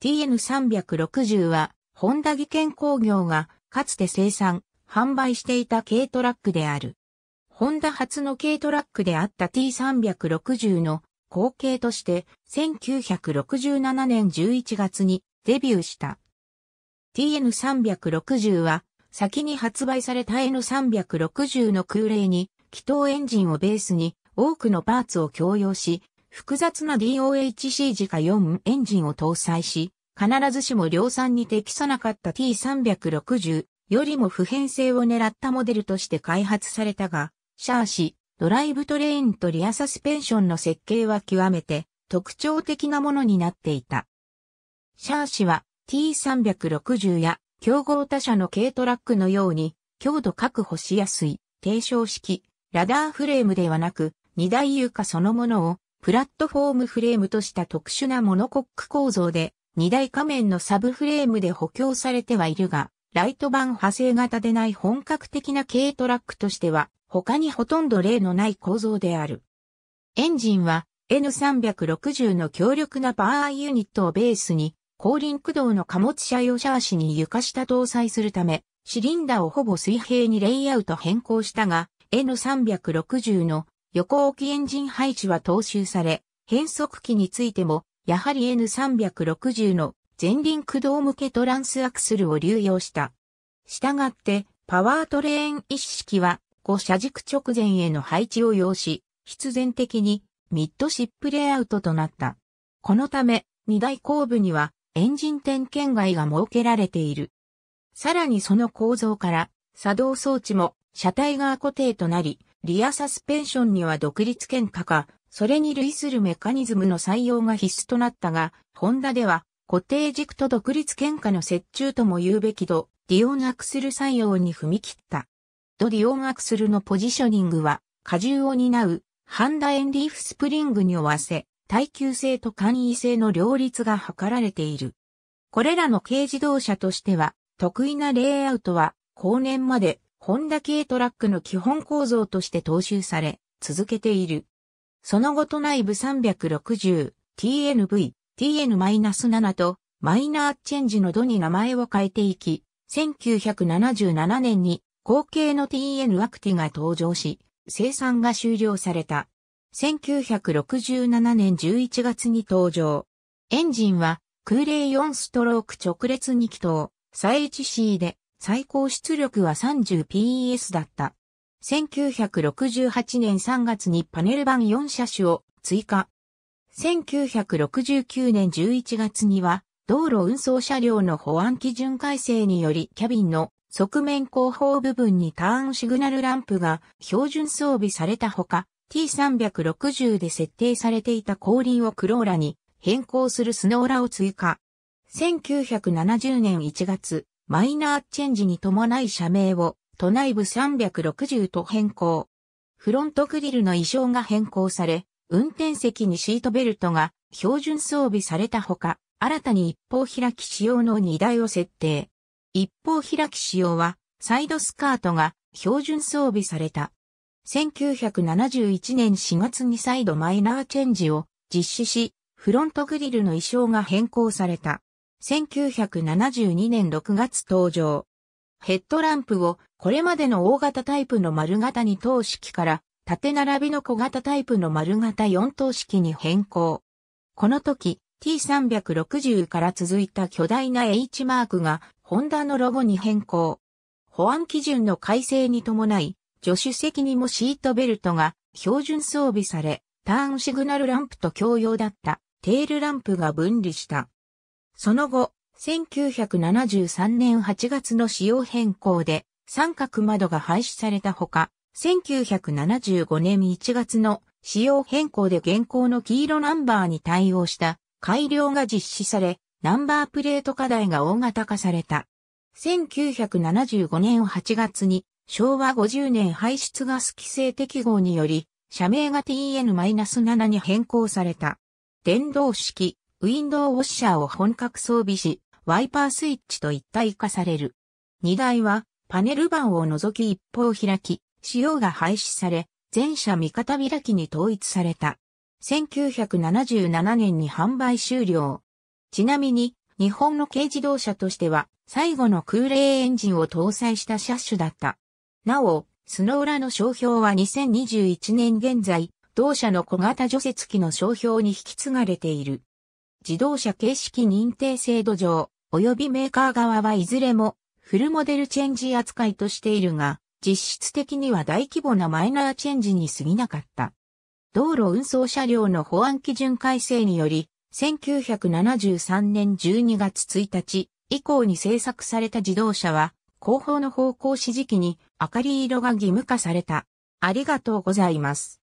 TN360 は、ホンダ技研工業が、かつて生産、販売していた軽トラックである。ホンダ初の軽トラックであった T360 の後継として、1967年11月にデビューした。TN360 は、先に発売された N360 の空冷に、気筒エンジンをベースに、多くのパーツを共用し、複雑な DOHC 自家4エンジンを搭載し、必ずしも量産に適さなかった T360 よりも普遍性を狙ったモデルとして開発されたが、シャーシ、ドライブトレインとリアサスペンションの設計は極めて特徴的なものになっていた。シャーシは T360 や競合他社の軽トラックのように強度確保しやすい低床式ラダーフレームではなく荷台床そのものをプラットフォームフレームとした特殊なモノコック構造で、2台仮面のサブフレームで補強されてはいるが、ライト版派生型でない本格的な軽トラックとしては、他にほとんど例のない構造である。エンジンは N360 の強力なパワーユニットをベースに、後輪駆動の貨物車用シャーシに床下搭載するため、シリンダーをほぼ水平にレイアウト変更したが、N360 の横置きエンジン配置は踏襲され、変速機についても、やはり N360 の前輪駆動向けトランスアクスルを流用した。したがって、パワートレーン一式は、5車軸直前への配置を要し、必然的にミッドシップレイアウトとなった。このため、荷台後部にはエンジン点検外が設けられている。さらにその構造から、作動装置も車体側固定となり、リアサスペンションには独立喧嘩か、それに類するメカニズムの採用が必須となったが、ホンダでは固定軸と独立喧嘩の折衷とも言うべき度、ディオンアクスル採用に踏み切った。ドディオンアクスルのポジショニングは、荷重を担う、ハンダエンリーフスプリングに合わせ、耐久性と簡易性の両立が図られている。これらの軽自動車としては、得意なレイアウトは、後年までホンダ系トラックの基本構造として踏襲され、続けている。その後都内部 360TNV、TN-7 とマイナーチェンジの度に名前を変えていき、1977年に後継の TN アクティが登場し、生産が終了された。1967年11月に登場。エンジンは空冷4ストローク直列2気筒、サイチーで最高出力は 30PS だった。1968年3月にパネル版4車種を追加。1969年11月には、道路運送車両の保安基準改正によりキャビンの側面後方部分にターンシグナルランプが標準装備されたほか、T360 で設定されていた後輪をクローラに変更するスノーラを追加。1970年1月、マイナーチェンジに伴い社名を都内部360と変更。フロントグリルの衣装が変更され、運転席にシートベルトが標準装備されたほか、新たに一方開き仕様の荷台を設定。一方開き仕様は、サイドスカートが標準装備された。1971年4月に再度マイナーチェンジを実施し、フロントグリルの衣装が変更された。1972年6月登場。ヘッドランプをこれまでの大型タイプの丸型2等式から縦並びの小型タイプの丸型4等式に変更。この時 T360 から続いた巨大な H マークがホンダのロゴに変更。保安基準の改正に伴い、助手席にもシートベルトが標準装備され、ターンシグナルランプと共用だったテールランプが分離した。その後、1973年8月の仕様変更で三角窓が廃止されたほか、1975年1月の仕様変更で現行の黄色ナンバーに対応した改良が実施され、ナンバープレート課題が大型化された。1975年8月に昭和50年排出ガス規制適合により、社名が TN-7 に変更された。電動式ウィンドウウォッシャーを本格装備し、ワイパースイッチと一体化される。荷台は、パネル板を除き一方開き、仕様が廃止され、全車味方開きに統一された。1977年に販売終了。ちなみに、日本の軽自動車としては、最後の空冷エンジンを搭載した車種だった。なお、スノーラの商標は2021年現在、同社の小型除雪機の商標に引き継がれている。自動車形式認定制度上、及びメーカー側はいずれもフルモデルチェンジ扱いとしているが、実質的には大規模なマイナーチェンジに過ぎなかった。道路運送車両の保安基準改正により、1973年12月1日以降に製作された自動車は、後方の方向指示器に明かり色が義務化された。ありがとうございます。